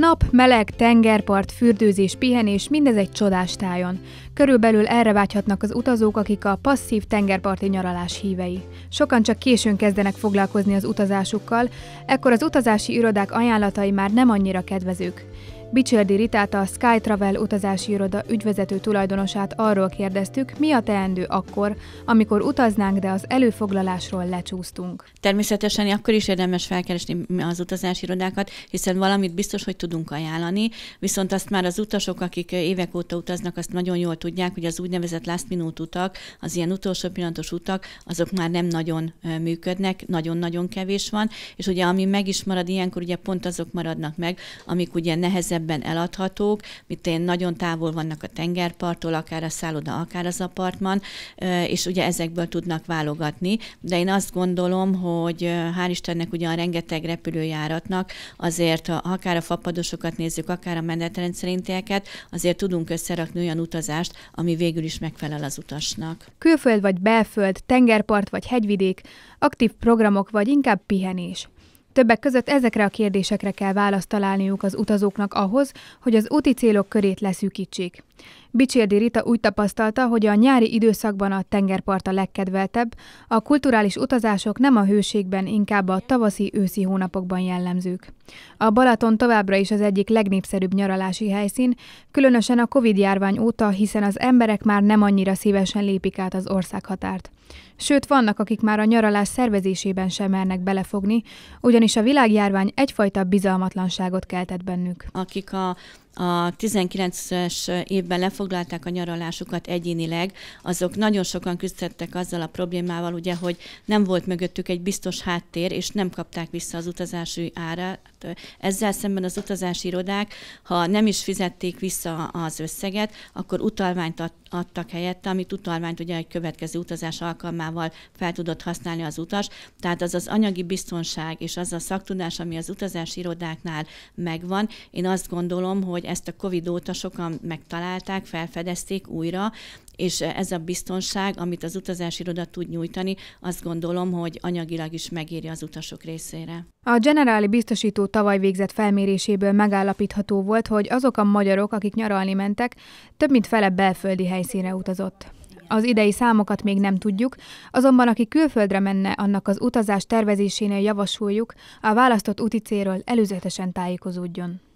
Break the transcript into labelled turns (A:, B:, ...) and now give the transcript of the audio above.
A: Nap, meleg, tengerpart, fürdőzés, pihenés, mindez egy csodás tájon. Körülbelül erre vágyhatnak az utazók, akik a passzív tengerparti nyaralás hívei. Sokan csak későn kezdenek foglalkozni az utazásukkal, ekkor az utazási irodák ajánlatai már nem annyira kedvezők. Bicsérdi Ritát a Sky Travel utazási iroda ügyvezető tulajdonosát arról kérdeztük, mi a teendő akkor, amikor utaznánk, de az előfoglalásról lecsúsztunk.
B: Természetesen akkor is érdemes felkeresni az utazási irodákat, hiszen valamit biztos, hogy tudunk ajánlani, viszont azt már az utasok, akik évek óta utaznak, azt nagyon jól tudják, hogy az úgynevezett last minute utak, az ilyen utolsó pillanatos utak, azok már nem nagyon működnek, nagyon-nagyon kevés van, és ugye ami meg is marad ilyenkor, ugye pont azok maradnak meg, amik ugye nehezebb nehezebben eladhatók, mint én nagyon távol vannak a tengerparttól, akár a szálloda, akár az apartman, és ugye ezekből tudnak válogatni. De én azt gondolom, hogy hál' Istennek ugyan rengeteg repülőjáratnak, azért akár a fapadosokat nézzük, akár a menetrendszerintieket, azért tudunk összerakni olyan utazást, ami végül is megfelel az utasnak.
A: Külföld vagy belföld, tengerpart vagy hegyvidék, aktív programok vagy inkább pihenés. Többek között ezekre a kérdésekre kell választ találniuk az utazóknak ahhoz, hogy az úti célok körét leszűkítsék. Bicsérdi Rita úgy tapasztalta, hogy a nyári időszakban a tengerpart a legkedveltebb, a kulturális utazások nem a hőségben, inkább a tavaszi-őszi hónapokban jellemzők. A Balaton továbbra is az egyik legnépszerűbb nyaralási helyszín, különösen a Covid-járvány óta, hiszen az emberek már nem annyira szívesen lépik át az országhatárt. Sőt, vannak, akik már a nyaralás szervezésében sem mernek belefogni, ugyanis a világjárvány egyfajta bizalmatlanságot keltett bennük.
B: Akik a, a 19-es év évben lefoglalták a nyaralásukat egyénileg, azok nagyon sokan küzdhettek azzal a problémával, ugye, hogy nem volt mögöttük egy biztos háttér, és nem kapták vissza az utazási árát. Ezzel szemben az utazási irodák, ha nem is fizették vissza az összeget, akkor utalványt adtak helyette, amit utalványt ugye egy következő utazás alkalmával fel tudott használni az utas. Tehát az az anyagi biztonság és az a szaktudás, ami az utazási irodáknál megvan, én azt gondolom, hogy ezt a COVID óta sokan megtalálták, megtalálták, felfedezték újra, és e, ez a biztonság, amit az utazási iroda tud nyújtani, azt gondolom, hogy anyagilag is megéri az utasok részére.
A: A generáli biztosító tavaly végzett felméréséből megállapítható volt, hogy azok a magyarok, akik nyaralni mentek, több mint fele belföldi helyszínre utazott. Az idei számokat még nem tudjuk, azonban aki külföldre menne, annak az utazás tervezésénél javasoljuk, a választott úti célról előzetesen tájékozódjon.